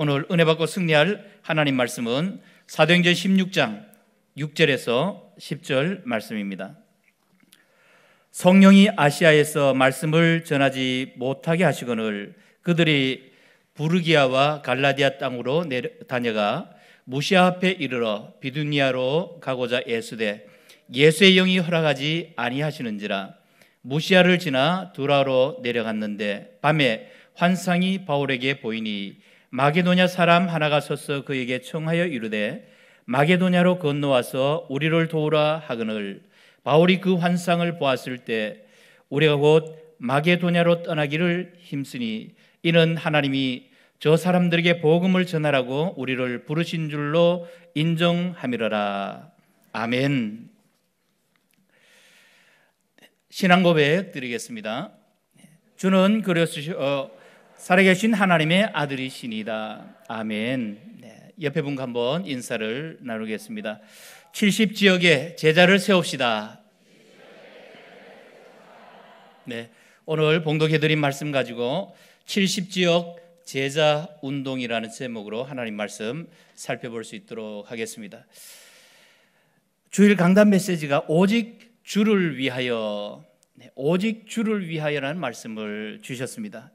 오늘 은혜 받고 승리할 하나님 말씀은 사도행전 16장 6절에서 10절 말씀입니다. 성령이 아시아에서 말씀을 전하지 못하게 하시거늘 그들이 부르기아와 갈라디아 땅으로 내려, 다녀가 무시아 앞에 이르러 비두니아로 가고자 예수되 예수의 영이 허락하지 아니하시는지라 무시아를 지나 두라로 내려갔는데 밤에 환상이 바울에게 보이니 마게도냐 사람 하나가 서서 그에게 청하여 이르되 마게도냐로 건너와서 우리를 도우라 하거늘 바울이 그 환상을 보았을 때 우리가 곧 마게도냐로 떠나기를 힘쓰니 이는 하나님이 저 사람들에게 복음을 전하라고 우리를 부르신 줄로 인정함이러라. 아멘. 신앙 고백 드리겠습니다. 주는 그리스도 어, 살아계신 하나님의 아들이시니다. 아멘. 네, 옆에 분과 한번 인사를 나누겠습니다. 70 지역에 제자를 세웁시다. 네, 오늘 봉독해드린 말씀 가지고 70 지역 제자 운동이라는 제목으로 하나님 말씀 살펴볼 수 있도록 하겠습니다. 주일 강단 메시지가 오직 주를 위하여, 네, 오직 주를 위하여라는 말씀을 주셨습니다.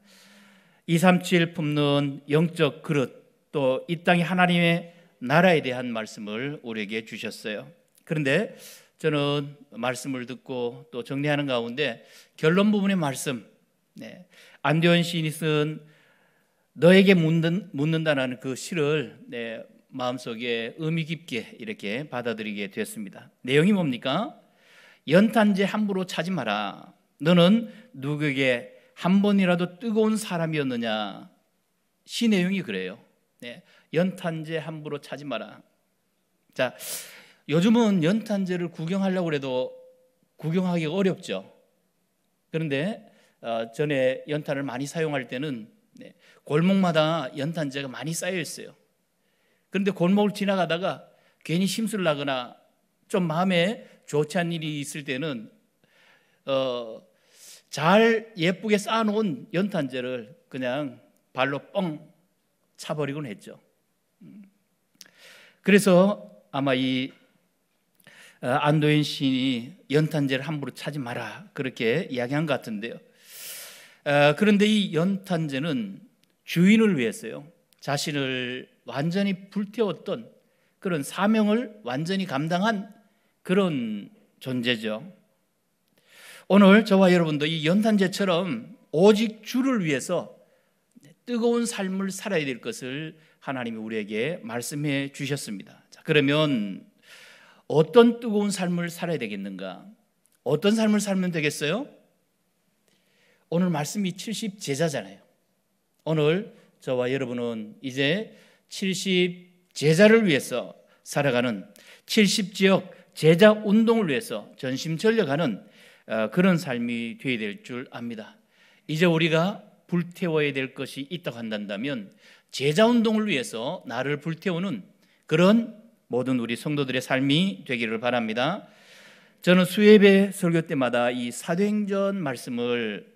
237 품는 영적 그릇 또 이 땅이 하나님의 나라에 대한 말씀을 우리에게 주셨어요. 그런데 저는 말씀을 듣고 또 정리하는 가운데 결론 부분의 말씀 네. 안디온 시인이 쓴 너에게 묻는, 묻는다는그 시를 네, 마음속에 의미 깊게 이렇게 받아들이게 되었습니다. 내용이 뭡니까? 연탄재 함부로 차지 마라. 너는 누구에게 한 번이라도 뜨거운 사람이었느냐? 시 내용이 그래요. 네, 연탄재 함부로 차지 마라. 자, 요즘은 연탄재를 구경하려고 해도 구경하기 어렵죠. 그런데 어, 전에 연탄을 많이 사용할 때는 네, 골목마다 연탄재가 많이 쌓여 있어요. 그런데 골목을 지나가다가 괜히 심술 나거나 좀 마음에 좋지 않은 일이 있을 때는 어, 잘 예쁘게 쌓아놓은 연탄재를 그냥 발로 뻥 차버리곤 했죠. 그래서 아마 이안도인 어, 시인이 연탄재를 함부로 차지 마라 그렇게 이야기한 것 같은데요. 어, 그런데 이 연탄재는 주인을 위해서요. 자신을 완전히 불태웠던 그런 사명을 완전히 감당한 그런 존재죠. 오늘 저와 여러분도 이연탄재처럼 오직 주를 위해서 뜨거운 삶을 살아야 될 것을 하나님이 우리에게 말씀해 주셨습니다. 자, 그러면 어떤 뜨거운 삶을 살아야 되겠는가? 어떤 삶을 살면 되겠어요? 오늘 말씀이 70 제자잖아요. 오늘 저와 여러분은 이제 70 제자를 위해서 살아가는 70 지역 제자 운동을 위해서 전심 전력하는 어, 그런 삶이 되어야 될 줄 압니다. 이제 우리가 불태워야 될 것이 있다고 한다면 제자 운동을 위해서 나를 불태우는 그런 모든 우리 성도들의 삶이 되기를 바랍니다. 저는 수예배 설교 때마다 이 사도행전 말씀을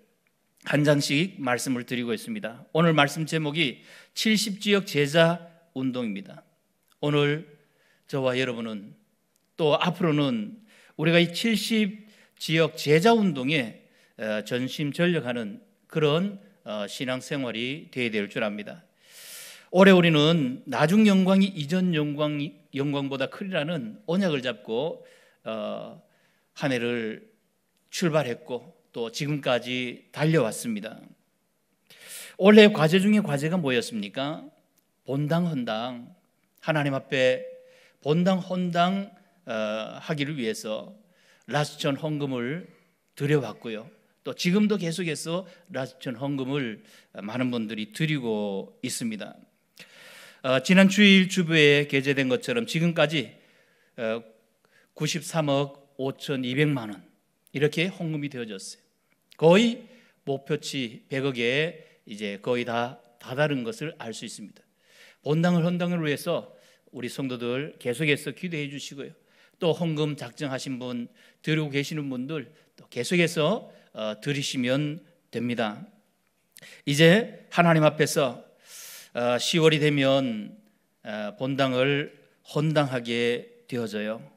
한 장씩 말씀을 드리고 있습니다. 오늘 말씀 제목이 70지역 제자 운동입니다. 오늘 저와 여러분은 또 앞으로는 우리가 이 지역 제자 운동에 어, 전심 전력하는 그런 어, 신앙생활이 되어야 될 줄 압니다. 올해 우리는 나중 영광이 이전 영광 영광보다 크리라는 언약을 잡고 어, 한 해를 출발했고 또 지금까지 달려왔습니다. 올해 과제 중에 과제가 뭐였습니까? 본당 헌당 하나님 앞에 본당 헌당 하기를 위해서 라스천 헌금을 드려왔고요. 또 지금도 계속해서 라스천 헌금을 많은 분들이 드리고 있습니다. 어, 지난 주일 주부에 게재된 것처럼 지금까지 어, 93억 5,200만 원 이렇게 헌금이 되어졌어요. 거의 목표치 100억에 이제 거의 다 다다른 것을 알 수 있습니다. 본당을 헌당을 위해서 우리 성도들 계속해서 기도해 주시고요. 또 헌금 작정하신 분, 리고 계시는 분들 또 계속해서 어, 들으시면 됩니다. 이제 하나님 앞에서 어, 10월이 되면 어, 본당을 헌당하게 되어져요.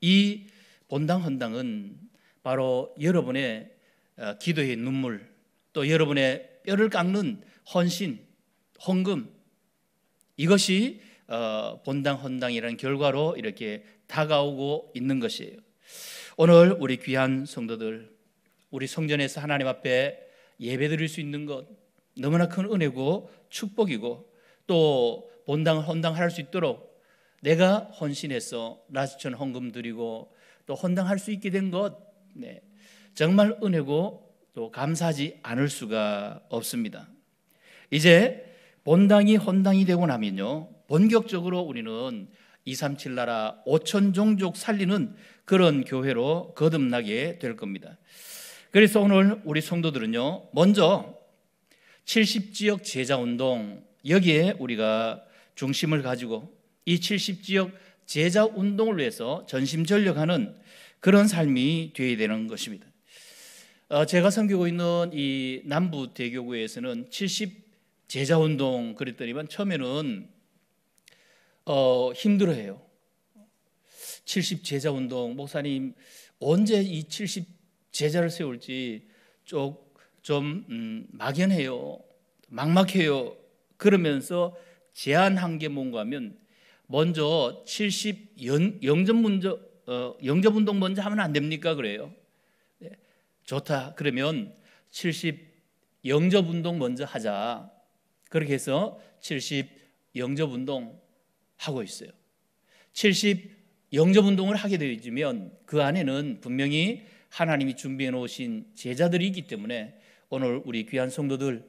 이 본당 헌당은 바로 여러분의 어, 기도의 눈물, 또 여러분의 뼈를 깎는 헌신, 헌금 이것이 어, 본당 헌당이라는 결과로 이렇게 다가오고 있는 것이에요. 오늘 우리 귀한 성도들 우리 성전에서 하나님 앞에 예배드릴 수 있는 것 너무나 큰 은혜고 축복이고 또 본당 헌당할 수 있도록 내가 헌신해서 라스천 헌금 드리고 또 헌당할 수 있게 된것 네, 정말 은혜고 또 감사하지 않을 수가 없습니다. 이제 본당이 헌당이 되고 나면요 본격적으로 우리는 237 나라 5천 종족 살리는 그런 교회로 거듭나게 될 겁니다. 그래서 오늘 우리 성도들은요. 먼저 70지역 제자 운동 여기에 우리가 중심을 가지고 이 70지역 제자 운동을 위해서 전심전력하는 그런 삶이 되어야 되는 것입니다. 어, 제가 섬기고 있는 이 남부 대교구에서는 70 제자 운동 그랬더니만 처음에는 어, 힘들어해요. 70 제자 운동 목사님 언제 이70 제자를 세울지 좀, 좀 음, 막연해요. 막막해요. 그러면서 제안한 게 뭔가 하면 먼저 70 영접 문 어, 영접 운동 먼저 하면 안 됩니까? 그래요. 네. 좋다. 그러면 70 영접 운동 먼저 하자. 그렇게 해서 70 영접 운동 하고 있어요. 70 영접 운동을 하게 되어지면 그 안에는 분명히 하나님이 준비해 놓으신 제자들이 있기 때문에 오늘 우리 귀한 성도들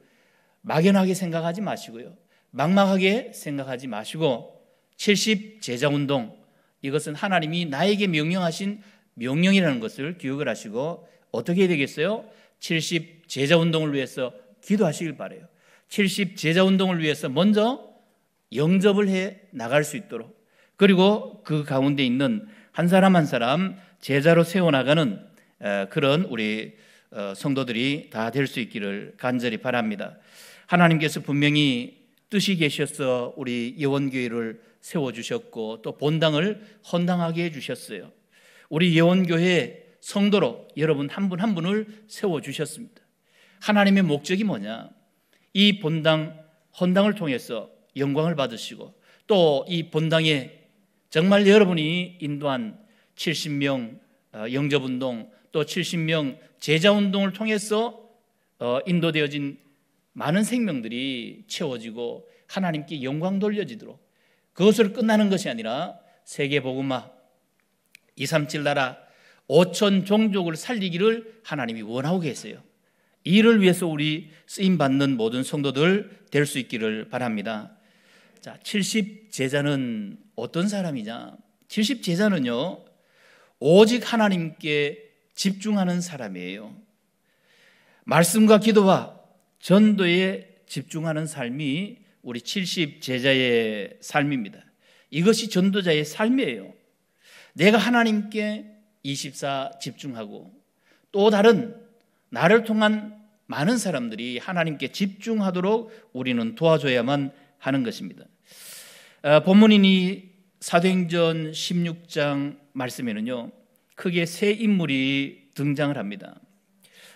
막연하게 생각하지 마시고요. 막막하게 생각하지 마시고 70 제자 운동 이것은 하나님이 나에게 명령하신 명령이라는 것을 기억을 하시고 어떻게 해야 되겠어요? 70 제자 운동을 위해서 기도하시길 바래요. 70 제자 운동을 위해서 먼저 영접을 해 나갈 수 있도록 그리고 그 가운데 있는 한 사람 한 사람 제자로 세워나가는 그런 우리 어, 성도들이 다 될 수 있기를 간절히 바랍니다. 하나님께서 분명히 뜻이 계셔서 우리 예원교회를 세워주셨고 또 본당을 헌당하게 해주셨어요. 우리 예원교회 성도로 여러분 한 분한 한 분을 세워주셨습니다. 하나님의 목적이 뭐냐? 이 본당, 헌당을 통해서 영광을 받으시고 또 이 본당에 정말 여러분이 인도한 70명 어, 영접운동 또 70명 제자운동을 통해서 어, 인도되어진 많은 생명들이 채워지고 하나님께 영광 돌려지도록 그것을 끝나는 것이 아니라 세계복음화 237 나라 5천 종족을 살리기를 하나님이 원하고 계세요. 이를 위해서 우리 쓰임 받는 모든 성도들 될 수 있기를 바랍니다. 자, 70 제자는 어떤 사람이냐? 70 제자는요. 오직 하나님께 집중하는 사람이에요. 말씀과 기도와 전도에 집중하는 삶이 우리 70 제자의 삶입니다. 이것이 전도자의 삶이에요. 내가 하나님께 24 집중하고 또 다른 나를 통한 많은 사람들이 하나님께 집중하도록 우리는 도와줘야만 하는 것입니다. 어, 본문인 이 사도행전 16장 말씀에는요 크게 세 인물이 등장을 합니다.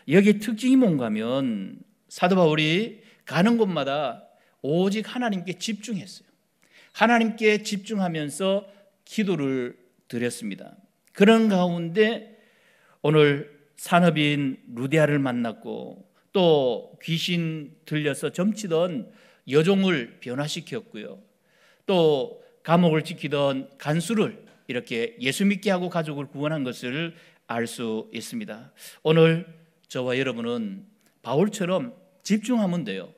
여기 특징이 뭔가 하면 사도 바울이 가는 곳마다 오직 하나님께 집중했어요. 하나님께 집중하면서 기도를 드렸습니다. 그런 가운데 오늘 산업인 루디아를 만났고 또 귀신 들려서 점치던 여종을 변화시켰고요. 또 감옥을 지키던 간수를 이렇게 예수 믿게 하고 가족을 구원한 것을 알 수 있습니다. 오늘 저와 여러분은 바울처럼 집중하면 돼요.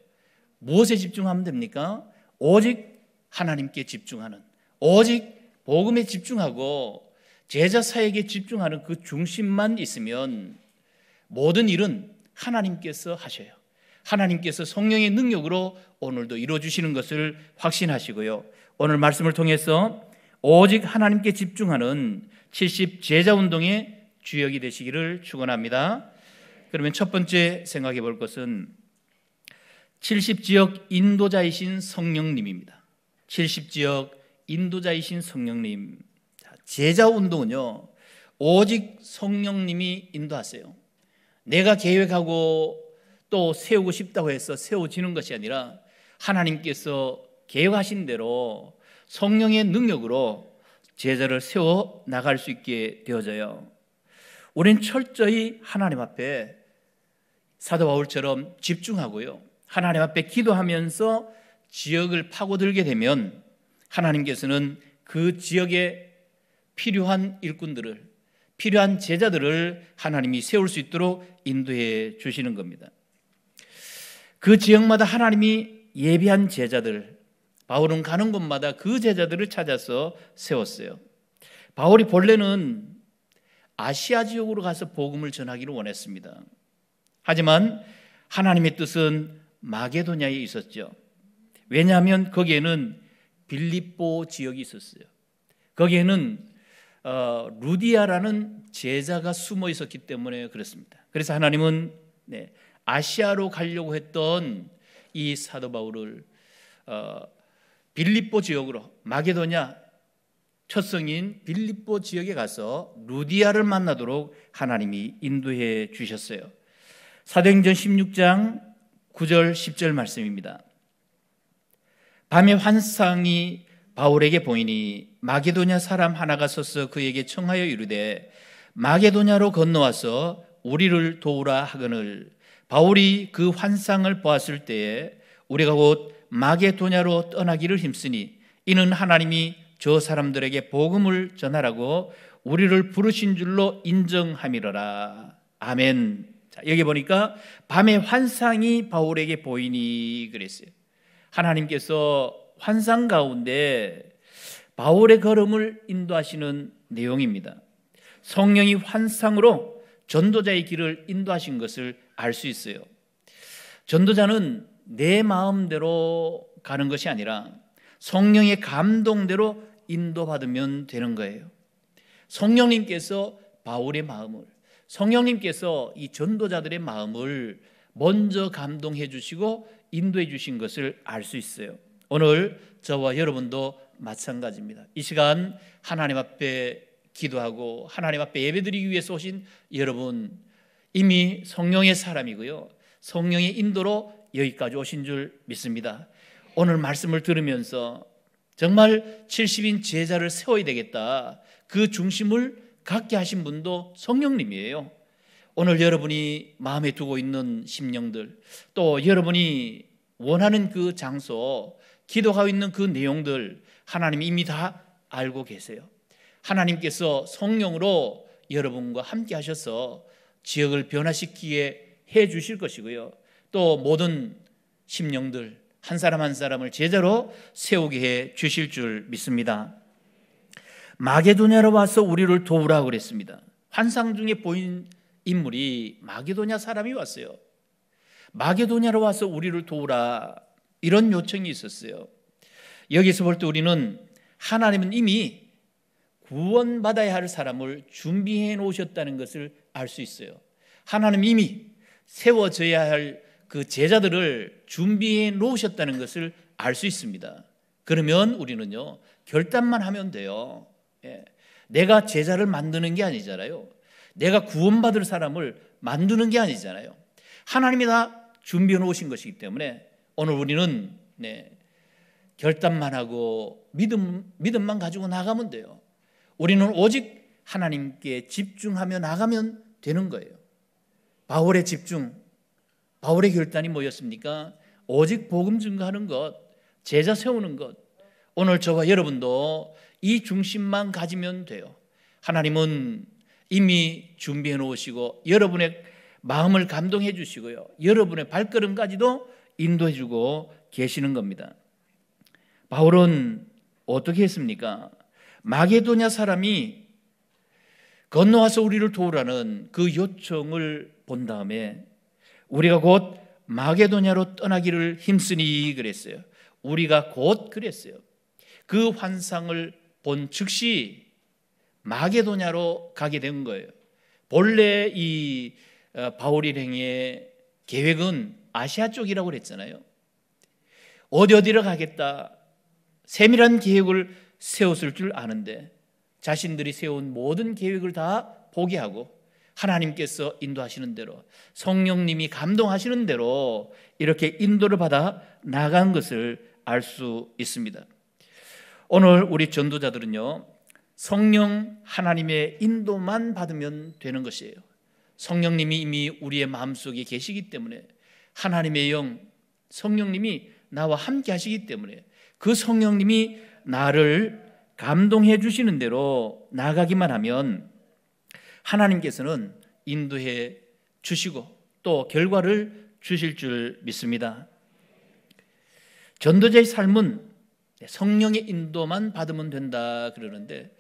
무엇에 집중하면 됩니까? 오직 하나님께 집중하는, 오직 복음에 집중하고 제자 사역에 집중하는 그 중심만 있으면 모든 일은 하나님께서 하셔요. 하나님께서 성령의 능력으로 오늘도 이루어 주시는 것을 확신하시고요. 오늘 말씀을 통해서 오직 하나님께 집중하는 70 제자 운동의 주역이 되시기를 축원합니다. 그러면 첫 번째 생각해 볼 것은 70 지역 인도자이신 성령님입니다. 70 지역 인도자이신 성령님. 제자 운동은요. 오직 성령님이 인도하세요. 내가 계획하고 또 세우고 싶다고 해서 세워지는 것이 아니라 하나님께서 계획하신 대로 성령의 능력으로 제자를 세워 나갈 수 있게 되어져요. 우린 철저히 하나님 앞에 사도 바울처럼 집중하고요. 하나님 앞에 기도하면서 지역을 파고들게 되면 하나님께서는 그 지역에 필요한 일꾼들을 필요한 제자들을 하나님이 세울 수 있도록 인도해 주시는 겁니다. 그 지역마다 하나님이 예비한 제자들 바울은 가는 곳마다 그 제자들을 찾아서 세웠어요. 바울이 본래는 아시아 지역으로 가서 복음을 전하기를 원했습니다. 하지만 하나님의 뜻은 마게도냐에 있었죠. 왜냐하면 거기에는 빌립보 지역이 있었어요. 거기에는 어, 루디아라는 제자가 숨어 있었기 때문에 그렇습니다. 그래서 하나님은 네, 아시아로 가려고 했던 이 사도 바울을 어, 빌립보 지역으로 마게도냐 첫성인 빌립보 지역에 가서 루디아를 만나도록 하나님이 인도해 주셨어요. 사도행전 16장 9절 10절 말씀입니다. 밤에 환상이 바울에게 보이니 마게도냐 사람 하나가 서서 그에게 청하여 이르되 마게도냐로 건너와서 우리를 도우라 하거늘 바울이 그 환상을 보았을 때에 우리가 곧 마게도냐로 떠나기를 힘쓰니 이는 하나님이 저 사람들에게 복음을 전하라고 우리를 부르신 줄로 인정함이러라. 아멘. 자, 여기 보니까 밤의 환상이 바울에게 보이니 그랬어요. 하나님께서 환상 가운데 바울의 걸음을 인도하시는 내용입니다. 성령이 환상으로 전도자의 길을 인도하신 것을 알 수 있어요. 전도자는 내 마음대로 가는 것이 아니라 성령의 감동대로 인도받으면 되는 거예요. 성령님께서 바울의 마음을 성령님께서 이 전도자들의 마음을 먼저 감동해 주시고 인도해 주신 것을 알 수 있어요. 오늘 저와 여러분도 마찬가지입니다. 이 시간 하나님 앞에 기도하고 하나님 앞에 예배드리기 위해서 오신 여러분 이미 성령의 사람이고요. 성령의 인도로 여기까지 오신 줄 믿습니다. 오늘 말씀을 들으면서 정말 70인 제자를 세워야 되겠다. 그 중심을 갖게 하신 분도 성령님이에요. 오늘 여러분이 마음에 두고 있는 심령들, 또 여러분이 원하는 그 장소, 기도하고 있는 그 내용들 하나님이 미다 알고 계세요. 하나님께서 성령으로 여러분과 함께 하셔서 지역을 변화시키게 해 주실 것이고요. 또 모든 심령들 한 사람 한 사람을 제대로 세우게 해 주실 줄 믿습니다. 마게도냐로 와서 우리를 도우라 그랬습니다. 환상 중에 보인 인물이 마게도냐 사람이 왔어요. 마게도냐로 와서 우리를 도우라 이런 요청이 있었어요. 여기서 볼 때 우리는 하나님은 이미 구원받아야 할 사람을 준비해 놓으셨다는 것을 알 수 있어요. 하나님 이미 세워져야 할그 제자들을 준비해 놓으셨다는 것을 알 수 있습니다. 그러면 우리는요, 결단만 하면 돼요. 예. 내가 제자를 만드는 게 아니잖아요. 내가 구원받을 사람을 만드는 게 아니잖아요. 하나님이 다 준비해 놓으신 것이기 때문에 오늘 우리는 네, 결단만 하고 믿음, 믿음만 가지고 나가면 돼요. 우리는 오직 하나님께 집중하며 나가면 되는 거예요. 바울의 집중, 바울의 결단이 뭐였습니까? 오직 복음 증거하는 것, 제자 세우는 것. 오늘 저와 여러분도 이 중심만 가지면 돼요. 하나님은 이미 준비해 놓으시고 여러분의 마음을 감동해 주시고요. 여러분의 발걸음까지도 인도해 주고 계시는 겁니다. 바울은 어떻게 했습니까? 마게도냐 사람이 건너와서 우리를 도우라는 그 요청을 본 다음에 우리가 곧 마게도냐로 떠나기를 힘쓰니 그랬어요. 우리가 곧 그랬어요. 그 환상을 본 즉시 마게도냐로 가게 된 거예요. 본래 이 어, 바울 일행의 계획은 아시아 쪽이라고 그랬잖아요. 어디 어디로 가겠다. 세밀한 계획을 세웠을 줄 아는데 자신들이 세운 모든 계획을 다 포기하고 하나님께서 인도하시는 대로 성령님이 감동하시는 대로 이렇게 인도를 받아 나간 것을 알 수 있습니다. 오늘 우리 전도자들은요. 성령 하나님의 인도만 받으면 되는 것이에요. 성령님이 이미 우리의 마음속에 계시기 때문에 하나님의 영 성령님이 나와 함께 하시기 때문에 그 성령님이 나를 감동해 주시는 대로 나가기만 하면 하나님께서는 인도해 주시고 또 결과를 주실 줄 믿습니다. 전도자의 삶은 성령의 인도만 받으면 된다 그러는데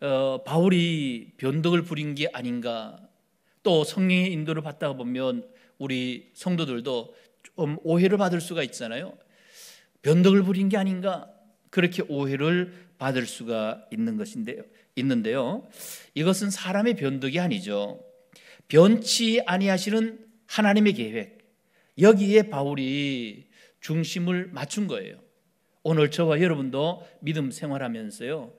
어, 바울이 변덕을 부린 게 아닌가 또 성령의 인도를 받다 보면 우리 성도들도 좀 오해를 받을 수가 있잖아요. 변덕을 부린 게 아닌가 그렇게 오해를 받을 수가 있는 것인데요. 있는데요. 이것은 사람의 변덕이 아니죠. 변치 아니하시는 하나님의 계획. 여기에 바울이 중심을 맞춘 거예요. 오늘 저와 여러분도 믿음 생활하면서요.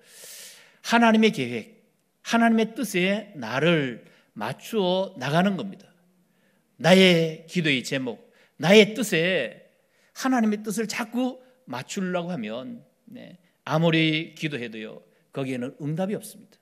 하나님의 계획, 하나님의 뜻에 나를 맞추어 나가는 겁니다. 나의 기도의 제목, 나의 뜻에 하나님의 뜻을 자꾸 맞추려고 하면 네, 아무리 기도해도요. 거기에는 응답이 없습니다.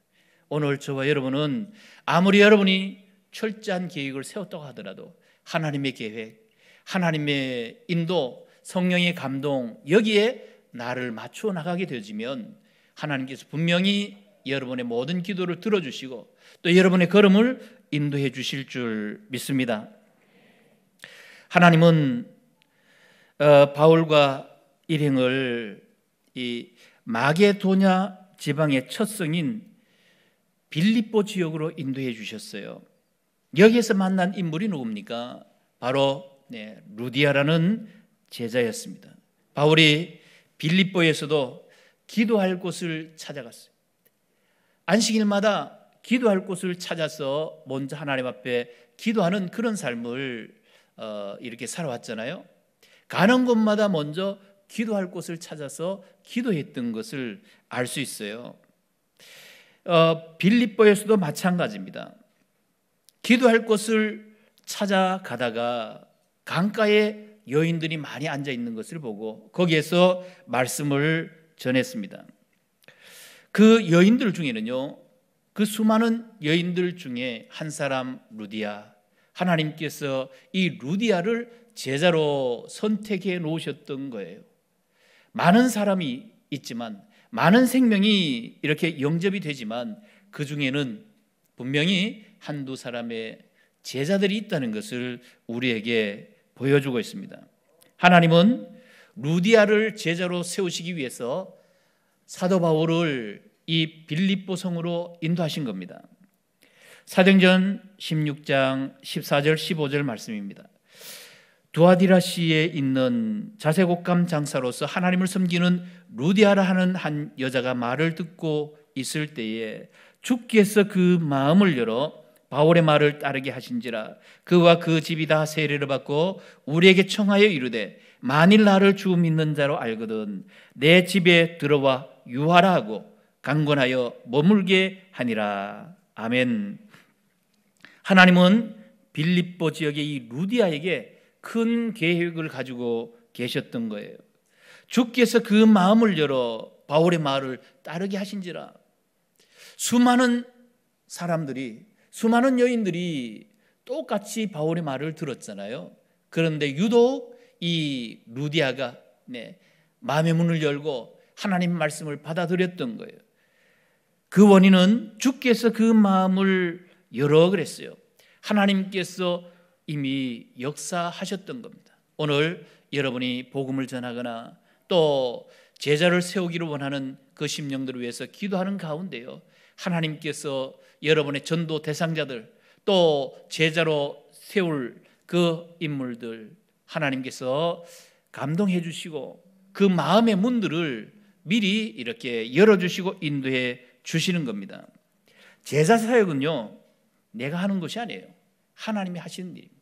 오늘 저와 여러분은 아무리 여러분이 철저한 계획을 세웠다고 하더라도 하나님의 계획, 하나님의 인도, 성령의 감동 여기에 나를 맞추어 나가게 되어지면 하나님께서 분명히 여러분의 모든 기도를 들어주시고 또 여러분의 걸음을 인도해 주실 줄 믿습니다. 하나님은 어, 바울과 일행을 이 마게도냐 지방의 첫 성인 빌립보 지역으로 인도해 주셨어요. 여기에서 만난 인물이 누굽니까? 바로 네, 루디아라는 제자였습니다. 바울이 빌립보에서도 기도할 곳을 찾아갔어요. 안식일마다 기도할 곳을 찾아서 먼저 하나님 앞에 기도하는 그런 삶을 어, 이렇게 살아왔잖아요. 가는 곳마다 먼저 기도할 곳을 찾아서 기도했던 것을 알 수 있어요. 어, 빌립보에서도 마찬가지입니다. 기도할 곳을 찾아가다가 강가에 여인들이 많이 앉아 있는 것을 보고 거기에서 말씀을 전했습니다. 그 여인들 중에는요, 그 수많은 여인들 중에 한 사람 루디아, 하나님께서 이 루디아를 제자로 선택해 놓으셨던 거예요. 많은 사람이 있지만 많은 생명이 이렇게 영접이 되지만 그 중에는 분명히 한두 사람의 제자들이 있다는 것을 우리에게 보여주고 있습니다. 하나님은 루디아를 제자로 세우시기 위해서 사도 바울을 이 빌립보 성으로 인도하신 겁니다. 사도행전 16장 14절 15절 말씀입니다. 두아디라 시에 있는 자세곡감 장사로서 하나님을 섬기는 루디아라 하는 한 여자가 말을 듣고 있을 때에 주께서 그 마음을 열어 바울의 말을 따르게 하신지라 그와 그 집이 다 세례를 받고 우리에게 청하여 이르되 만일 나를 주 믿는 자로 알거든 내 집에 들어와 유하라 하고 강건하여 머물게 하니라 아멘 하나님은 빌립보 지역의 이 루디아에게 큰 계획을 가지고 계셨던 거예요. 주께서 그 마음을 열어 바울의 말을 따르게 하신지라 수많은 사람들이 수많은 여인들이 똑같이 바울의 말을 들었잖아요. 그런데 유독 이 루디아가 네, 마음의 문을 열고 하나님 말씀을 받아들였던 거예요. 그 원인은 주께서 그 마음을 열어 그랬어요. 하나님께서 이미 역사하셨던 겁니다. 오늘 여러분이 복음을 전하거나 또 제자를 세우기를 원하는 그 심령들을 위해서 기도하는 가운데요. 하나님께서 여러분의 전도 대상자들 또 제자로 세울 그 인물들 하나님께서 감동해 주시고 그 마음의 문들을 미리 이렇게 열어 주시고 인도해 주시는 겁니다. 제자 사역은요. 내가 하는 것이 아니에요. 하나님이 하시는 일입니다.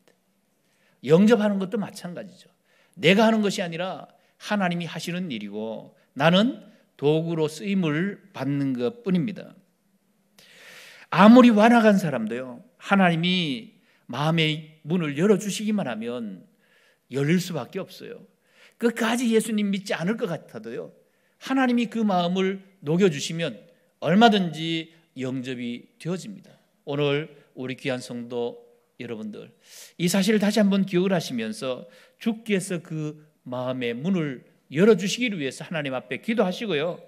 영접하는 것도 마찬가지죠. 내가 하는 것이 아니라 하나님이 하시는 일이고 나는 도구로 쓰임을 받는 것 뿐입니다. 아무리 완악한 사람도요, 하나님이 마음의 문을 열어주시기만 하면 열릴 수밖에 없어요. 끝까지 예수님 믿지 않을 것 같아도요, 하나님이 그 마음을 녹여주시면 얼마든지 영접이 되어집니다. 오늘 우리 귀한 성도 여러분들 이 사실을 다시 한번 기억을 하시면서 주께서 그 마음의 문을 열어 주시기를 위해서 하나님 앞에 기도하시고요.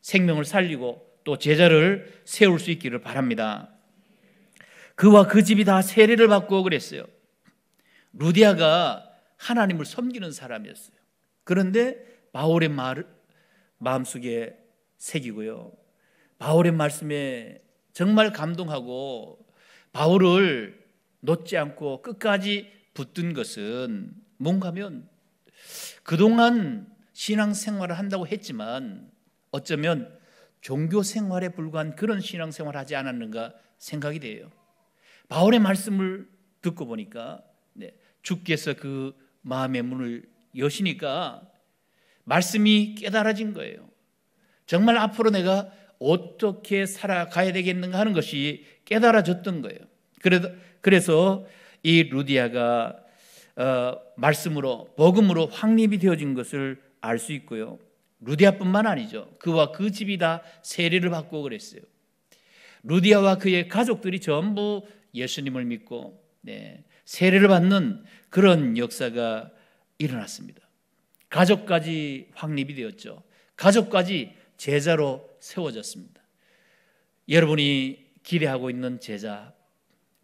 생명을 살리고 또 제자를 세울 수 있기를 바랍니다. 그와 그 집이 다 세례를 받고 그랬어요. 루디아가 하나님을 섬기는 사람이었어요. 그런데 바울의 말을 마음속에 새기고요. 바울의 말씀에 정말 감동하고 바울을 놓지 않고 끝까지 붙든 것은 뭔가면 그동안 신앙생활을 한다고 했지만 어쩌면 종교생활에 불과한 그런 신앙생활을 하지 않았는가 생각이 돼요. 바울의 말씀을 듣고 보니까 네, 주께서 그 마음의 문을 여시니까 말씀이 깨달아진 거예요. 정말 앞으로 내가 어떻게 살아가야 되겠는가 하는 것이 깨달아졌던 거예요. 그래서 그래서 이 루디아가 어, 말씀으로 복음으로 확립이 되어진 것을 알 수 있고요. 루디아뿐만 아니죠. 그와 그 집이 다 세례를 받고 그랬어요. 루디아와 그의 가족들이 전부 예수님을 믿고 네, 세례를 받는 그런 역사가 일어났습니다. 가족까지 확립이 되었죠. 가족까지 제자로 세워졌습니다. 여러분이 기대하고 있는 제자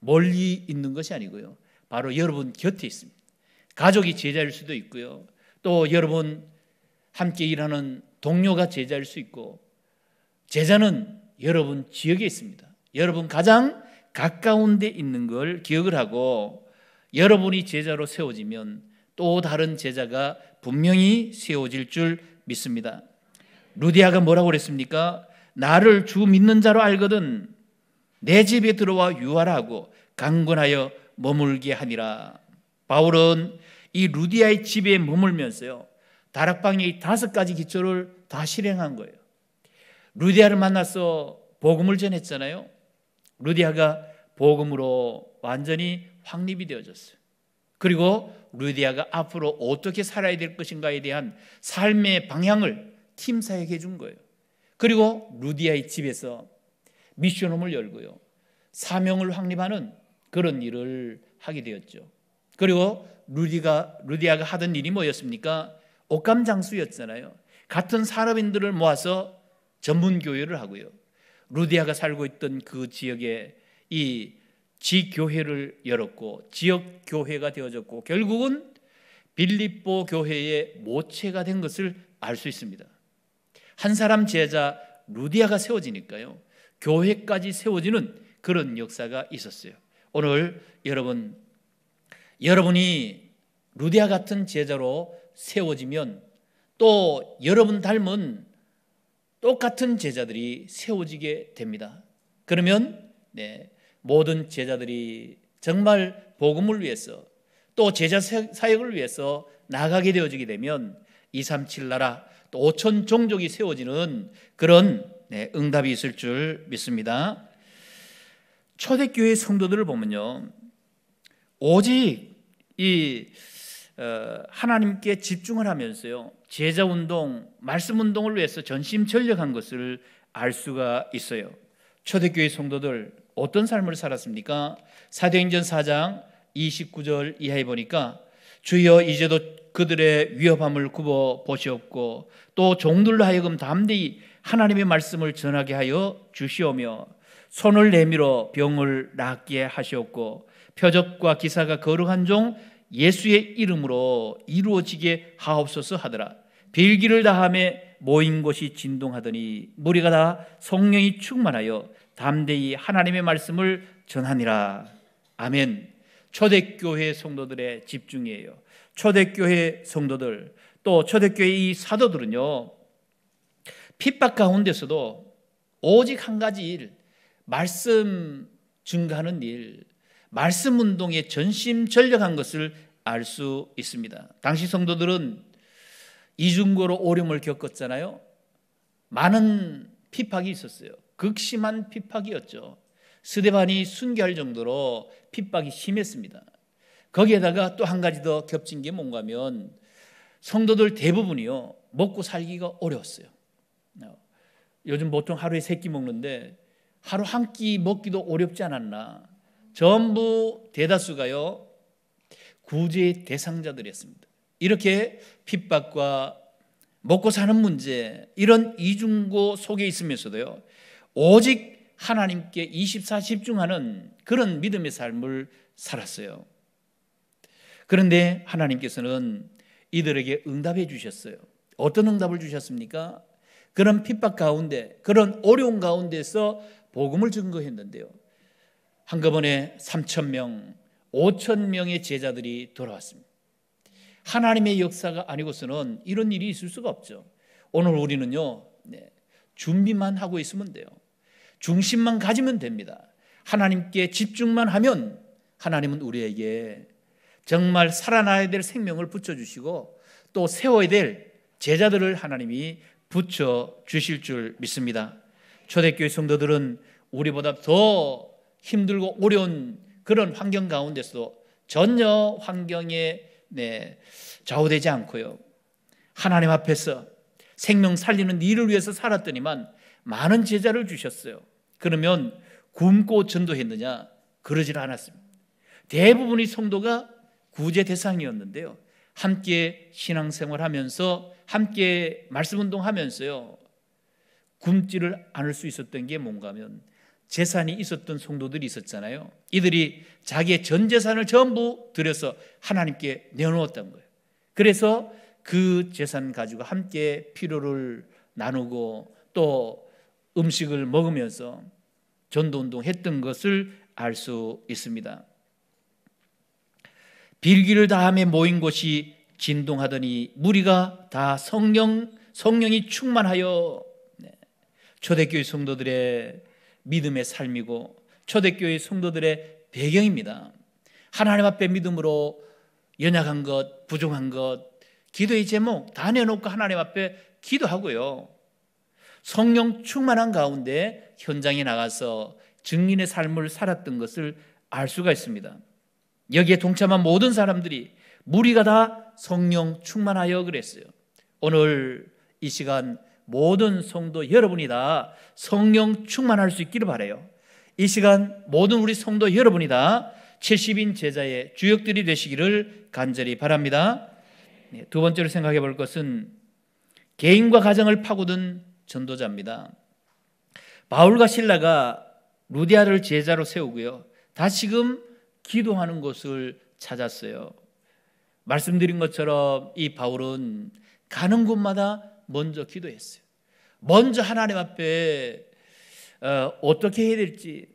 멀리 있는 것이 아니고요. 바로 여러분 곁에 있습니다. 가족이 제자일 수도 있고요. 또 여러분 함께 일하는 동료가 제자일 수 있고 제자는 여러분 지역에 있습니다. 여러분 가장 가까운 데 있는 걸 기억을 하고 여러분이 제자로 세워지면 또 다른 제자가 분명히 세워질 줄 믿습니다. 루디아가 뭐라고 그랬습니까? 나를 주 믿는 자로 알거든 내 집에 들어와 유화라고 강건하여 머물게 하니라. 바울은 이 루디아의 집에 머물면서요. 다락방의 다섯 가지 기초를 다 실행한 거예요. 루디아를 만나서 복음을 전했잖아요. 루디아가 복음으로 완전히 확립이 되어졌어요. 그리고 루디아가 앞으로 어떻게 살아야 될 것인가에 대한 삶의 방향을 팀사에게 해준 거예요. 그리고 루디아의 집에서 미션홈을 열고요. 사명을 확립하는 그런 일을 하게 되었죠. 그리고 루디가 루디아가 하던 일이 뭐였습니까? 옷감 장수였잖아요. 같은 사람인들을 모아서 전문 교회를 하고요. 루디아가 살고 있던 그 지역에 이 지교회를 열었고 지역 교회가 되어졌고 결국은 빌립보 교회의 모체가 된 것을 알 수 있습니다. 한 사람 제자 루디아가 세워지니까요. 교회까지 세워지는 그런 역사가 있었어요. 오늘 여러분 여러분이 루디아 같은 제자로 세워지면 또 여러분 닮은 똑같은 제자들이 세워지게 됩니다. 그러면 네, 모든 제자들이 정말 복음을 위해서 또 제자 사역을 위해서 나가게 되어지게 되면 237 나라 또 5천 종족이 세워지는 그런 네, 응답이 있을 줄 믿습니다. 초대교회 성도들을 보면요. 오직 이 어, 하나님께 집중을 하면서요. 제자 운동, 말씀 운동을 위해서 전심 전력한 것을 알 수가 있어요. 초대교회 성도들 어떤 삶을 살았습니까? 사도행전 4장 29절 이하에 보니까 주여 이제도 그들의 위협함을 굽어 보시옵고 또 종들로 하여금 담대히 하나님의 말씀을 전하게 하여 주시오며 손을 내밀어 병을 낫게 하셨고 표적과 기사가 거룩한 종 예수의 이름으로 이루어지게 하옵소서 하더라. 빌기를 다함에 모인 곳이 진동하더니 무리가 다 성령이 충만하여 담대히 하나님의 말씀을 전하니라. 아멘. 초대교회 성도들의 집중이에요. 초대교회 성도들 또 초대교회 이 사도들은요 핍박 가운데서도 오직 한 가지 일 말씀 증가하는 일, 말씀 운동에 전심 전력한 것을 알 수 있습니다. 당시 성도들은 이중고로 오렴을 겪었잖아요. 많은 핍박이 있었어요. 극심한 핍박이었죠. 스데반이 순교할 정도로 핍박이 심했습니다. 거기에다가 또 한 가지 더 겹친 게 뭔가 면 성도들 대부분이요. 먹고 살기가 어려웠어요. 어, 요즘 보통 하루에 세 끼 먹는데 하루 한 끼 먹기도 어렵지 않았나. 전부 대다수가요. 구제 대상자들이었습니다. 이렇게 핍박과 먹고 사는 문제 이런 이중고 속에 있으면서도요. 오직 하나님께 24 집중하는 그런 믿음의 삶을 살았어요. 그런데 하나님께서는 이들에게 응답해 주셨어요. 어떤 응답을 주셨습니까? 그런 핍박 가운데, 그런 어려운 가운데서 복음을 증거했는데요. 한꺼번에 3천 명, 5천 명의 제자들이 돌아왔습니다. 하나님의 역사가 아니고서는 이런 일이 있을 수가 없죠. 오늘 우리는요, 네, 준비만 하고 있으면 돼요. 중심만 가지면 됩니다. 하나님께 집중만 하면 하나님은 우리에게 정말 살아나야 될 생명을 붙여주시고 또 세워야 될 제자들을 하나님이 붙여주실 줄 믿습니다. 초대교회 성도들은 우리보다 더 힘들고 어려운 그런 환경 가운데서도 전혀 환경에 네, 좌우되지 않고요. 하나님 앞에서 생명 살리는 일을 위해서 살았더니만 많은 제자를 주셨어요. 그러면 굶고 전도했느냐? 그러질 않았습니다. 대부분의 성도가 구제 대상이었는데요. 함께 신앙생활하면서 함께 말씀 운동하면서요. 굶지를 않을 수 있었던 게 뭔가 하면 재산이 있었던 성도들이 있었잖아요. 이들이 자기의 전 재산을 전부 들여서 하나님께 내놓았던 거예요. 그래서 그 재산 가지고 함께 피로를 나누고 또 음식을 먹으면서 전도 운동했던 것을 알 수 있습니다. 빌기를 다음에 모인 곳이 진동하더니 무리가 다 성령 성령이 충만하여 초대교회 성도들의 믿음의 삶이고 초대교회 성도들의 배경입니다. 하나님 앞에 믿음으로 연약한 것, 부족한 것, 기도의 제목 다 내놓고 하나님 앞에 기도하고요. 성령 충만한 가운데 현장에 나가서 증인의 삶을 살았던 것을 알 수가 있습니다. 여기에 동참한 모든 사람들이 무리가 다 성령 충만하여 그랬어요. 오늘 이 시간 모든 성도 여러분이 다 성령 충만할 수 있기를 바래요. 이 시간 모든 우리 성도 여러분이 다 70인 제자의 주역들이 되시기를 간절히 바랍니다. 네, 두 번째로 생각해 볼 것은 개인과 가정을 파고든 전도자입니다. 바울과 신라가 루디아를 제자로 세우고요. 다시금 기도하는 곳을 찾았어요. 말씀드린 것처럼 이 바울은 가는 곳마다 먼저 기도했어요. 먼저 하나님 앞에 어, 떻게 해야 될지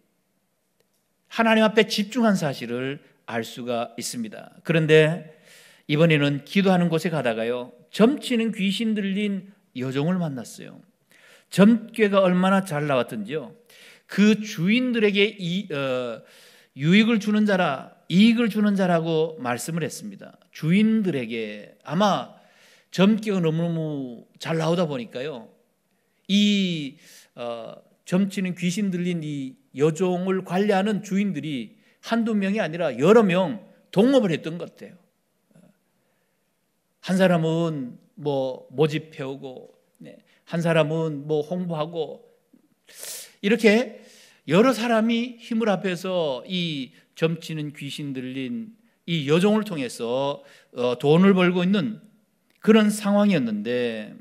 하나님 앞에 집중한 사실을 알 수가 있습니다. 그런데 이번에는 기도하는 곳에 가다가요. 점치는 귀신 들린 여종을 만났어요. 점괘가 얼마나 잘 나왔던지요. 그 주인들에게 이, 어, 유익을 주는 자라 이익을 주는 자라고 말씀을 했습니다. 주인들에게 아마 점기가 너무너무 잘 나오다 보니까요. 이 어, 점치는 귀신 들린 이 여종을 관리하는 주인들이 한두 명이 아니라 여러 명 동업을 했던 것 같아요. 한 사람은 뭐 모집해오고, 네, 한 사람은 뭐 홍보하고, 이렇게 여러 사람이 힘을 합해서 이 점치는 귀신 들린 이 여종을 통해서 어, 돈을 벌고 있는 그런 상황이었는데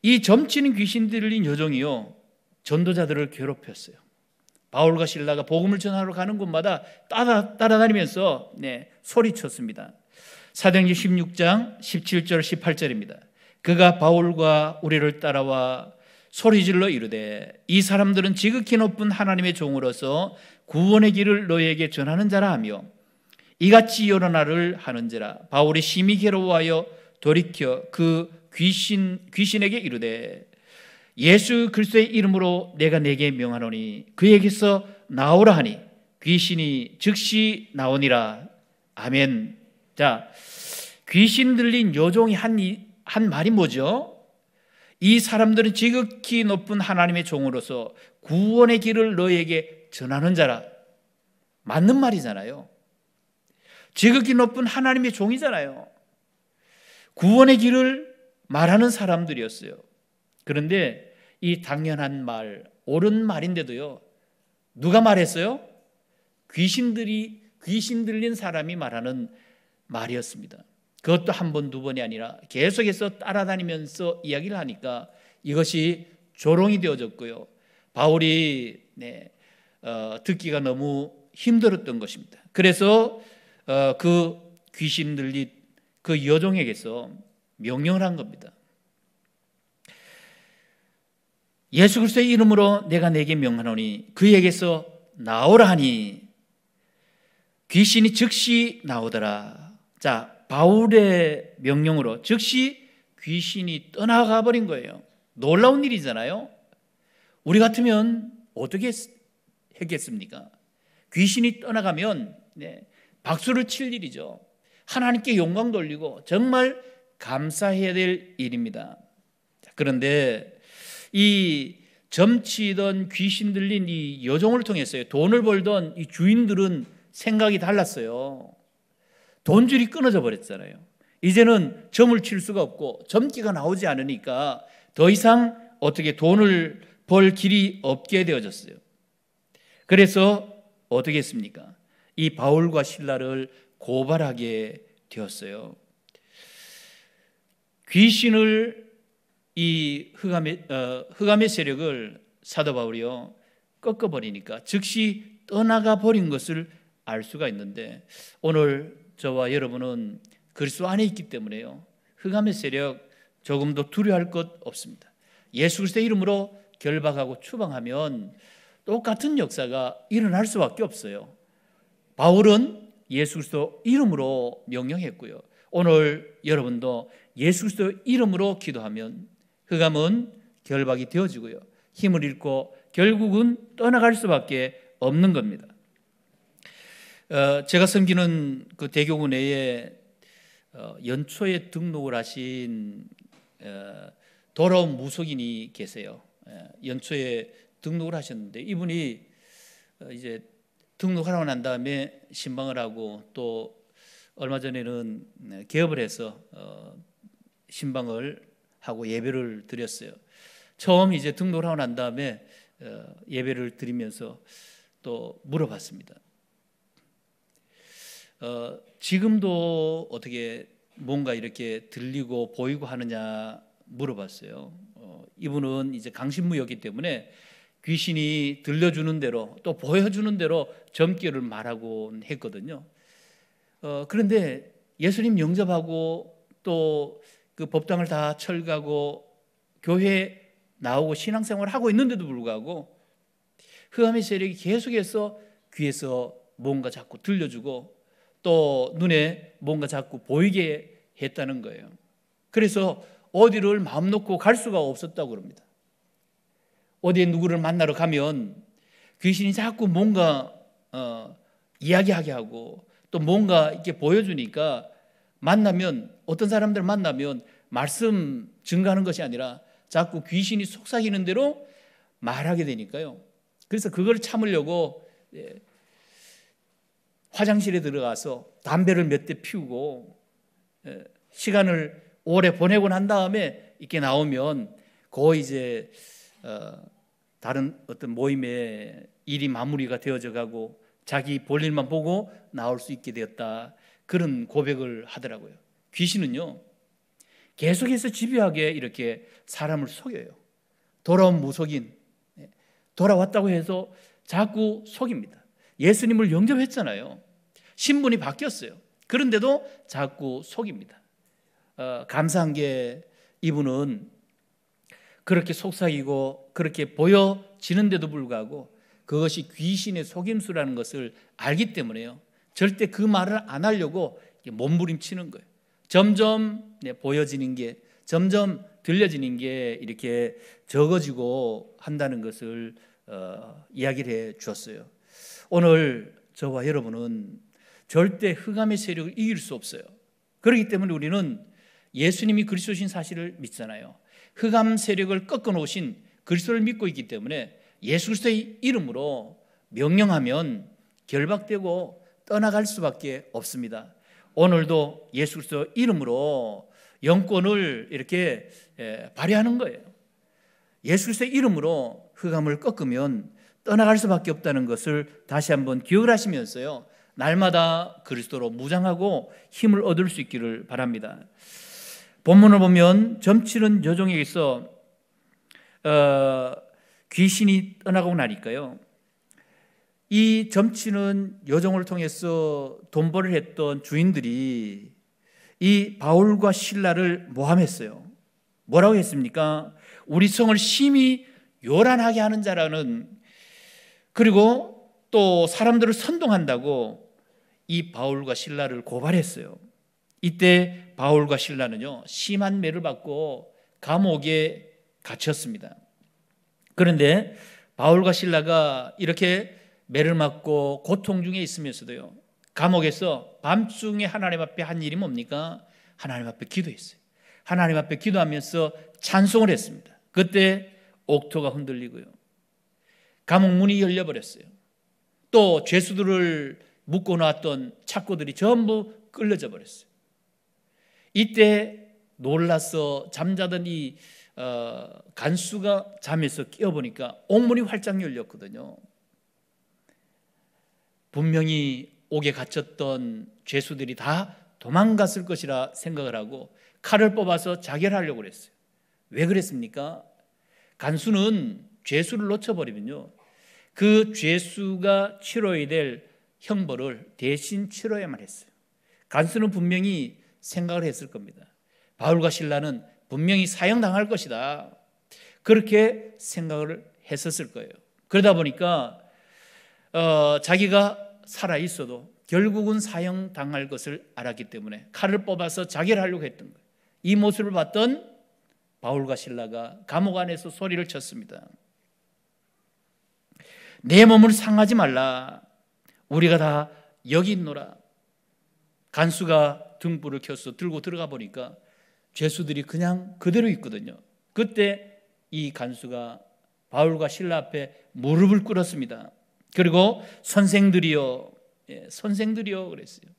이 점치는 귀신 들린 여정이요 전도자들을 괴롭혔어요. 바울과 신라가 복음을 전하러 가는 곳마다 따라, 따라다니면서 네, 소리쳤습니다. 사도행전 16장 17절 18절입니다. 그가 바울과 우리를 따라와 소리질러 이르되 이 사람들은 지극히 높은 하나님의 종으로서 구원의 길을 너희에게 전하는 자라 하며 이같이 여러 날을 하는지라 바울이 심히 괴로워하여 돌이켜 그 귀신 귀신에게 이르되 예수 그리스도의 이름으로 내가 내게 명하노니 그에게서 나오라 하니 귀신이 즉시 나오니라 아멘. 자 귀신 들린 요종이 한, 한 말이 뭐죠? 이 사람들은 지극히 높은 하나님의 종으로서 구원의 길을 너에게 전하는 자라. 맞는 말이잖아요. 지극히 높은 하나님의 종이잖아요. 구원의 길을 말하는 사람들이었어요. 그런데 이 당연한 말, 옳은 말인데도요. 누가 말했어요? 귀신들이 귀신 들린 사람이 말하는 말이었습니다. 그것도 한 번, 두 번이 아니라 계속해서 따라다니면서 이야기를 하니까 이것이 조롱이 되어졌고요. 바울이 네, 어, 듣기가 너무 힘들었던 것입니다. 그래서 어, 그 귀신 들린 그 여종에게서 명령을 한 겁니다. 예수 그리스도의 이름으로 내가 내게 명하노니 그에게서 나오라 하니 귀신이 즉시 나오더라. 자, 바울의 명령으로 즉시 귀신이 떠나가 버린 거예요. 놀라운 일이잖아요. 우리 같으면 어떻게 했겠습니까? 귀신이 떠나가면 네, 박수를 칠 일이죠. 하나님께 영광 돌리고 정말 감사해야 될 일입니다. 그런데 이 점치던 귀신 들린 이 여종을 통해서요. 돈을 벌던 이 주인들은 생각이 달랐어요. 돈줄이 끊어져 버렸잖아요. 이제는 점을 칠 수가 없고 점기가 나오지 않으니까 더 이상 어떻게 돈을 벌 길이 없게 되어졌어요. 그래서 어떻게 했습니까? 이 바울과 신라를 고발하게 되었어요. 귀신을 이 흑암의, 어, 흑암의 세력을 사도 바울이요 꺾어버리니까 즉시 떠나가 버린 것을 알 수가 있는데 오늘 저와 여러분은 그리스도 안에 있기 때문에요 흑암의 세력 조금도 두려할 것 없습니다. 예수 그리스도의 이름으로 결박하고 추방하면 똑같은 역사가 일어날 수밖에 없어요. 바울은 예수 그리스도 이름으로 명령했고요. 오늘 여러분도 예수 그리스도 이름으로 기도하면 흑암은 그 결박이 되어지고요. 힘을 잃고 결국은 떠나갈 수밖에 없는 겁니다. 어, 제가 섬기는 그 대교구 내에 어, 연초에 등록을 하신 어, 돌아온 무속인이 계세요. 예, 연초에 등록을 하셨는데 이분이 어, 이제 등록하고난 다음에 신방을 하고 또 얼마 전에는 네, 개업을 해서 어, 신방을 하고 예배를 드렸어요. 처음 이제 등록을 하고 난 다음에 어, 예배를 드리면서 또 물어봤습니다. 어, 지금도 어떻게 뭔가 이렇게 들리고 보이고 하느냐 물어봤어요. 어, 이분은 이제 강신무였기 때문에 귀신이 들려주는 대로 또 보여주는 대로 점괘를 말하곤 했거든요. 어, 그런데 예수님 영접하고 또 그 법당을 다 철거하고 교회 나오고 신앙생활을 하고 있는데도 불구하고 흑암의 세력이 계속해서 귀에서 뭔가 자꾸 들려주고 또 눈에 뭔가 자꾸 보이게 했다는 거예요. 그래서 어디를 마음 놓고 갈 수가 없었다고 그럽니다. 어디에 누구를 만나러 가면 귀신이 자꾸 뭔가 어, 이야기하게 하고 또 뭔가 이렇게 보여주니까 만나면 어떤 사람들 만나면 말씀 증가하는 것이 아니라 자꾸 귀신이 속삭이는 대로 말하게 되니까요. 그래서 그걸 참으려고 예, 화장실에 들어가서 담배를 몇 대 피우고 예, 시간을 오래 보내고 난 다음에 이렇게 나오면 거의 이제 어, 다른 어떤 모임의 일이 마무리가 되어져 가고 자기 볼일만 보고 나올 수 있게 되었다. 그런 고백을 하더라고요. 귀신은요. 계속해서 집요하게 이렇게 사람을 속여요. 돌아온 무속인 예, 돌아왔다고 해서 자꾸 속입니다. 예수님을 영접했잖아요. 신분이 바뀌었어요. 그런데도 자꾸 속입니다. 어, 감사한 게 이분은 그렇게 속삭이고 그렇게 보여지는데도 불구하고 그것이 귀신의 속임수라는 것을 알기 때문에요. 절대 그 말을 안 하려고 몸부림치는 거예요. 점점 네, 보여지는 게 점점 들려지는 게 이렇게 적어지고 한다는 것을 어, 이야기를 해 주었어요. 오늘 저와 여러분은 절대 흑암의 세력을 이길 수 없어요. 그렇기 때문에 우리는 예수님이 그리스도신 사실을 믿잖아요. 흑암 세력을 꺾어 놓으신 그리스도를 믿고 있기 때문에 예수 그리스도의 이름으로 명령하면 결박되고 떠나갈 수밖에 없습니다. 오늘도 예수 그리스도 이름으로 영권을 이렇게 예, 발휘하는 거예요. 예수 그리스도의 이름으로 흑암을 꺾으면 떠나갈 수밖에 없다는 것을 다시 한번 기억을 하시면서요. 날마다 그리스도로 무장하고 힘을 얻을 수 있기를 바랍니다. 본문을 보면 점치는 여종에게 서어 어, 귀신이 떠나고 나니까요. 이 점치는 여정을 통해서 돈벌을 했던 주인들이 이 바울과 신라를 모함했어요. 뭐라고 했습니까? 우리 성을 심히 요란하게 하는 자라는 그리고 또 사람들을 선동한다고 이 바울과 신라를 고발했어요. 이때 바울과 신라는요, 심한 매를 받고 감옥에 갇혔습니다. 그런데 바울과 신라가 이렇게 매를 맞고 고통 중에 있으면서도요, 감옥에서 밤중에 하나님 앞에 한 일이 뭡니까? 하나님 앞에 기도했어요. 하나님 앞에 기도하면서 찬송을 했습니다. 그때 옥토가 흔들리고요. 감옥 문이 열려버렸어요. 또 죄수들을 묶고 놨던 착고들이 전부 끌려져 버렸어요. 이때 놀라서 잠자던 이 어, 간수가 잠에서 깨어보니까 옥문이 활짝 열렸거든요. 분명히 옥에 갇혔던 죄수들이 다 도망갔을 것이라 생각을 하고 칼을 뽑아서 자결하려고 그랬어요. 왜 그랬습니까? 간수는 죄수를 놓쳐버리면요. 그 죄수가 치러야 될 형벌을 대신 치러야만 했어요. 간수는 분명히 생각을 했을 겁니다. 바울과 신라는 분명히 사형당할 것이다. 그렇게 생각을 했었을 거예요. 그러다 보니까 어, 자기가 살아 있어도 결국은 사형당할 것을 알았기 때문에 칼을 뽑아서 자결하려고 했던 거예요. 이 모습을 봤던 바울과 신라가 감옥 안에서 소리를 쳤습니다. 내 몸을 상하지 말라. 우리가 다 여기 있노라. 간수가 등불을 켜서 들고 들어가 보니까 죄수들이 그냥 그대로 있거든요. 그때 이 간수가 바울과 신라 앞에 무릎을 꿇었습니다. 그리고 선생들이요 예, 선생들이요 그랬어요.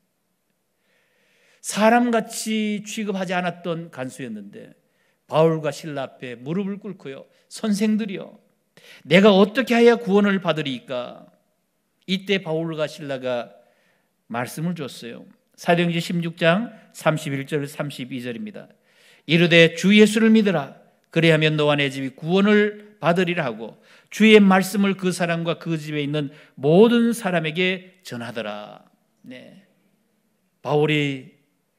사람같이 취급하지 않았던 간수였는데 바울과 신라 앞에 무릎을 꿇고요. 선생들이요 내가 어떻게 해야 구원을 받으리까? 이때 바울과 신라가 말씀을 줬어요. 사도행전 16장 31절 32절입니다. 이르되 주 예수를 믿으라 그래하면 너와 내 집이 구원을 받으리라 하고 주의 말씀을 그 사람과 그 집에 있는 모든 사람에게 전하더라. 네. 바울이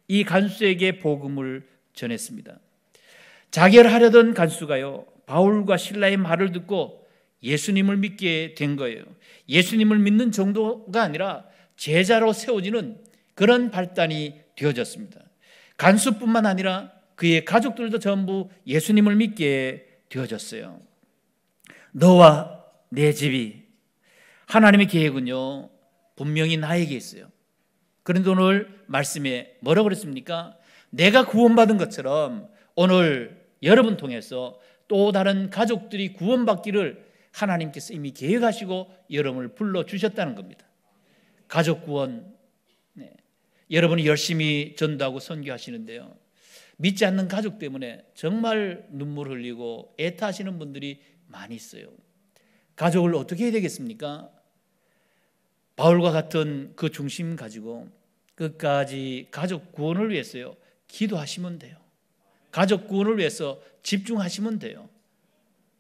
이 간수에게 복음을 전했습니다. 자결하려던 간수가요. 바울과 신라의 말을 듣고 예수님을 믿게 된 거예요. 예수님을 믿는 정도가 아니라 제자로 세워지는 그런 발단이 되어졌습니다. 간수뿐만 아니라 그의 가족들도 전부 예수님을 믿게 되어졌어요. 너와 내 집이 하나님의 계획은요, 분명히 나에게 있어요. 그런데 오늘 말씀에 뭐라고 그랬습니까? 내가 구원받은 것처럼 오늘 여러분 통해서 또 다른 가족들이 구원받기를 하나님께서 이미 계획하시고 여러분을 불러주셨다는 겁니다. 가족 구원, 여러분이 열심히 전도하고 선교하시는데요. 믿지 않는 가족 때문에 정말 눈물 흘리고 애타하시는 분들이 많이 있어요. 가족을 어떻게 해야 되겠습니까? 바울과 같은 그 중심 가지고 끝까지 가족 구원을 위해서요. 기도하시면 돼요. 가족 구원을 위해서 집중하시면 돼요.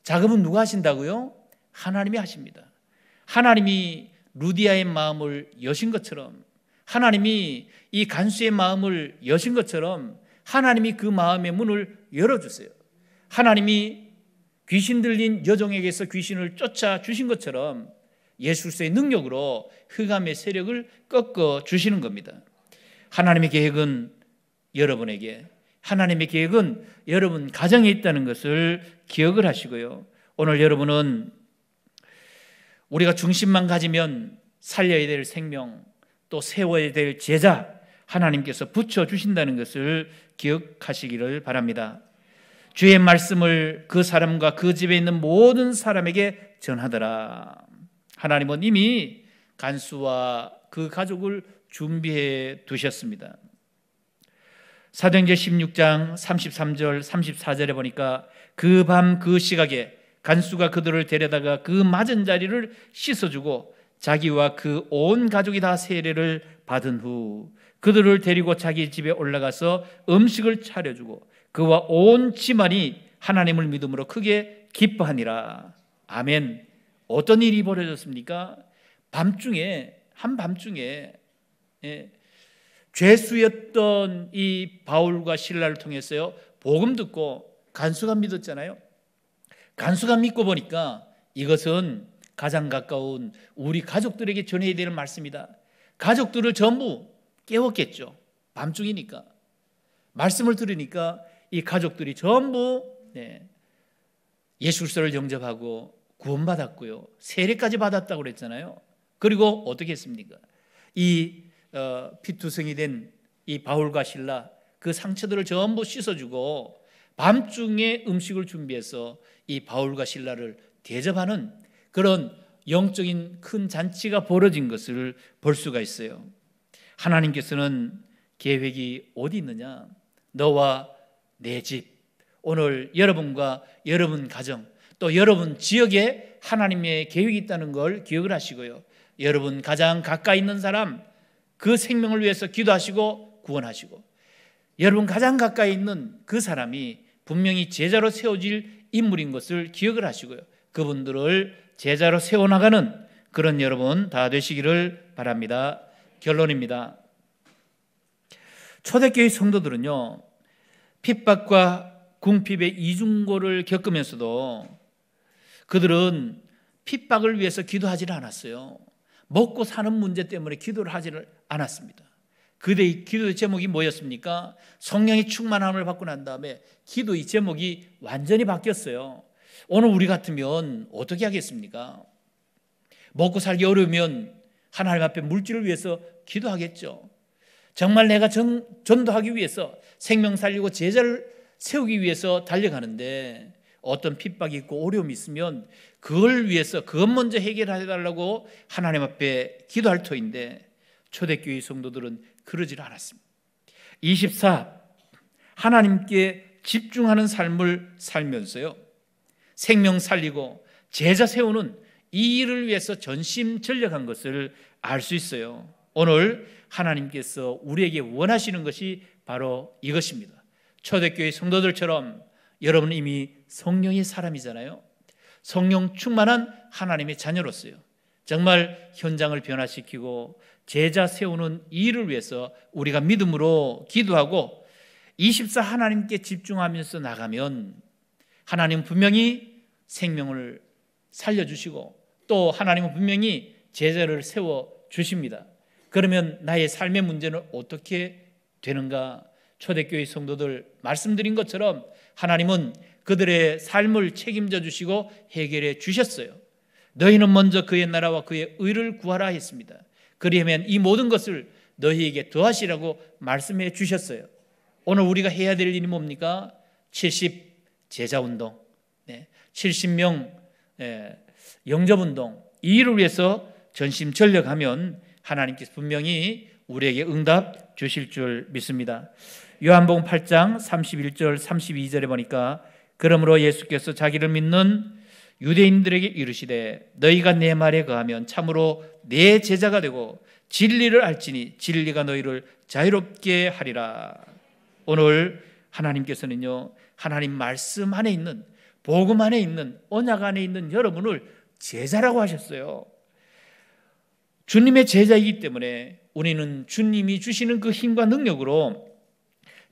자금은 누가 하신다고요? 하나님이 하십니다. 하나님이 루디아의 마음을 여신 것처럼 하나님이 이 간수의 마음을 여신 것처럼 하나님이 그 마음의 문을 열어주세요. 하나님이 귀신 들린 여종에게서 귀신을 쫓아 주신 것처럼 예수의 능력으로 흑암의 세력을 꺾어 주시는 겁니다. 하나님의 계획은 여러분에게, 하나님의 계획은 여러분 가정에 있다는 것을 기억을 하시고요. 오늘 여러분은 우리가 중심만 가지면 살려야 될 생명, 또 세워야 될 제자 하나님께서 붙여 주신다는 것을 기억하시기를 바랍니다. 주의 말씀을 그 사람과 그 집에 있는 모든 사람에게 전하더라. 하나님은 이미 간수와 그 가족을 준비해 두셨습니다. 사도행전 16장 33절 34절에 보니까 그 밤그 그 시각에 간수가 그들을 데려다가 그 맞은 자리를 씻어주고 자기와 그 온 가족이 다 세례를 받은 후 그들을 데리고 자기 집에 올라가서 음식을 차려주고 그와 온 집안이 하나님을 믿음으로 크게 기뻐하니라. 아멘. 어떤 일이 벌어졌습니까? 밤중에 한 밤중에 예, 죄수였던 이 바울과 신라를 통해서요 복음 듣고 간수가 믿었잖아요. 간수가 믿고 보니까 이것은 가장 가까운 우리 가족들에게 전해야 되는 말씀이다. 가족들을 전부 깨웠겠죠. 밤중이니까. 말씀을 들으니까 이 가족들이 전부 네, 예수 그를 영접하고 구원받았고요. 세례까지 받았다고 그랬잖아요. 그리고 어떻게 했습니까? 이 어, 피투성이 된 이 바울과 신라 그 상처들을 전부 씻어주고 밤중에 음식을 준비해서 이 바울과 신라를 대접하는 그런 영적인 큰 잔치가 벌어진 것을 볼 수가 있어요. 하나님께서는 계획이 어디 있느냐? 너와 내 집, 오늘 여러분과 여러분 가정, 또 여러분 지역에 하나님의 계획이 있다는 걸 기억을 하시고요. 여러분 가장 가까이 있는 사람, 그 생명을 위해서 기도하시고 구원하시고, 여러분 가장 가까이 있는 그 사람이 분명히 제자로 세워질 인물인 것을 기억을 하시고요. 그분들을 제자로 세워나가는 그런 여러분 다 되시기를 바랍니다. 결론입니다. 초대교회 성도들은요, 핍박과 궁핍의 이중고를 겪으면서도 그들은 핍박을 위해서 기도하지 않았어요. 먹고 사는 문제 때문에 기도를 하지 않았습니다. 그대의 기도의 제목이 뭐였습니까? 성령의 충만함을 받고 난 다음에 기도의 제목이 완전히 바뀌었어요. 오늘 우리 같으면 어떻게 하겠습니까? 먹고 살기 어려우면 하나님 앞에 물질을 위해서 기도하겠죠. 정말 내가 전, 전도하기 위해서 생명 살리고 제자를 세우기 위해서 달려가는데 어떤 핍박이 있고 어려움이 있으면 그걸 위해서 그것 먼저 해결해 달라고 하나님 앞에 기도할 터인데 초대교회 성도들은 그러질 않았습니다. 24 하나님께 집중하는 삶을 살면서요. 생명 살리고 제자 세우는 이 일을 위해서 전심 전력한 것을 알 수 있어요. 오늘 하나님께서 우리에게 원하시는 것이 바로 이것입니다. 초대교회 성도들처럼 여러분 이미 성령의 사람이잖아요. 성령 충만한 하나님의 자녀로서요. 정말 현장을 변화시키고 제자 세우는 일을 위해서 우리가 믿음으로 기도하고 24 하나님께 집중하면서 나가면 하나님 은 분명히 생명을 살려주시고 또 하나님은 분명히 제자를 세워 주십니다. 그러면 나의 삶의 문제는 어떻게 되는가? 초대교회 성도들 말씀드린 것처럼 하나님은 그들의 삶을 책임져 주시고 해결해 주셨어요. 너희는 먼저 그의 나라와 그의 의를 구하라 했습니다. 그리하면 이 모든 것을 너희에게 더하시라고 말씀해 주셨어요. 오늘 우리가 해야 될 일이 뭡니까? 제자운동, 70명 예, 영접운동 이 일을 위해서 전심전력하면 하나님께서 분명히 우리에게 응답 주실 줄 믿습니다. 요한복음 8장 31절 32절에 보니까 그러므로 예수께서 자기를 믿는 유대인들에게 이르시되 너희가 내 말에 거하면 참으로 내 제자가 되고 진리를 알지니 진리가 너희를 자유롭게 하리라. 오늘 하나님께서는요 하나님 말씀 안에 있는 복음 안에 있는 언약 안에 있는 여러분을 제자라고 하셨어요. 주님의 제자이기 때문에 우리는 주님이 주시는 그 힘과 능력으로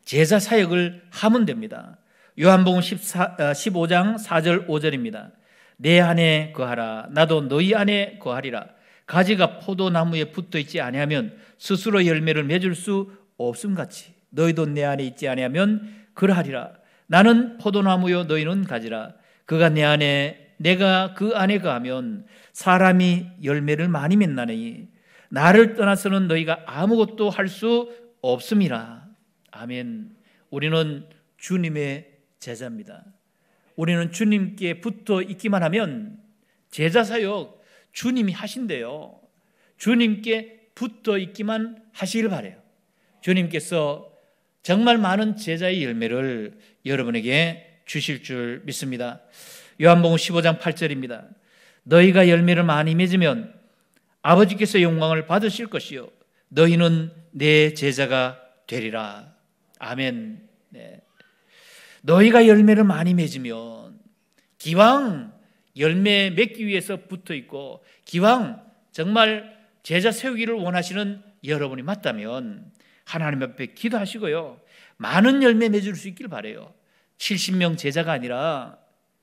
제자 사역을 하면 됩니다. 요한복음 14, 15장 아, 4절 5절입니다. 내 안에 거하라 나도 너희 안에 거하리라 가지가 포도나무에 붙어 있지 아니하면 스스로 열매를 맺을 수 없음같이 너희도 내 안에 있지 아니하면 그러하리라 나는 포도나무요 너희는 가지라. 그가 내 안에 내가 그 안에 가면 사람이 열매를 많이 맺나니 나를 떠나서는 너희가 아무것도 할 수 없음이라. 아멘. 우리는 주님의 제자입니다. 우리는 주님께 붙어 있기만 하면 제자 사역 주님이 하신대요. 주님께 붙어 있기만 하시길 바래요. 주님께서 정말 많은 제자의 열매를 여러분에게 주실 줄 믿습니다. 요한복음 15장 8절입니다. 너희가 열매를 많이 맺으면 아버지께서 영광을 받으실 것이요 너희는 내 제자가 되리라. 아멘. 네. 너희가 열매를 많이 맺으면 기왕 열매 맺기 위해서 붙어 있고 기왕 정말 제자 세우기를 원하시는 여러분이 맞다면 하나님 앞에 기도하시고요. 많은 열매 맺을 수 있길 바래요. 70명 제자가 아니라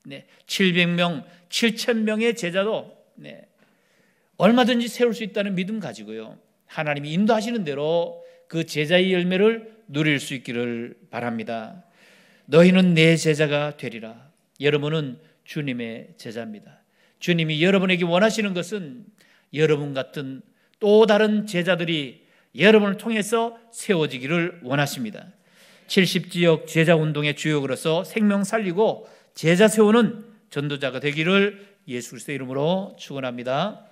네, 700명, 7천명의 제자도 네, 얼마든지 세울 수 있다는 믿음 가지고요. 하나님이 인도하시는 대로 그 제자의 열매를 누릴 수 있기를 바랍니다. 너희는 내 제자가 되리라. 여러분은 주님의 제자입니다. 주님이 여러분에게 원하시는 것은 여러분 같은 또 다른 제자들이 여러분을 통해서 세워지기를 원하십니다. 70지역 제자운동의 주역으로서 생명 살리고 제자 세우는 전도자가 되기를 예수 그리스도 이름으로 축원합니다.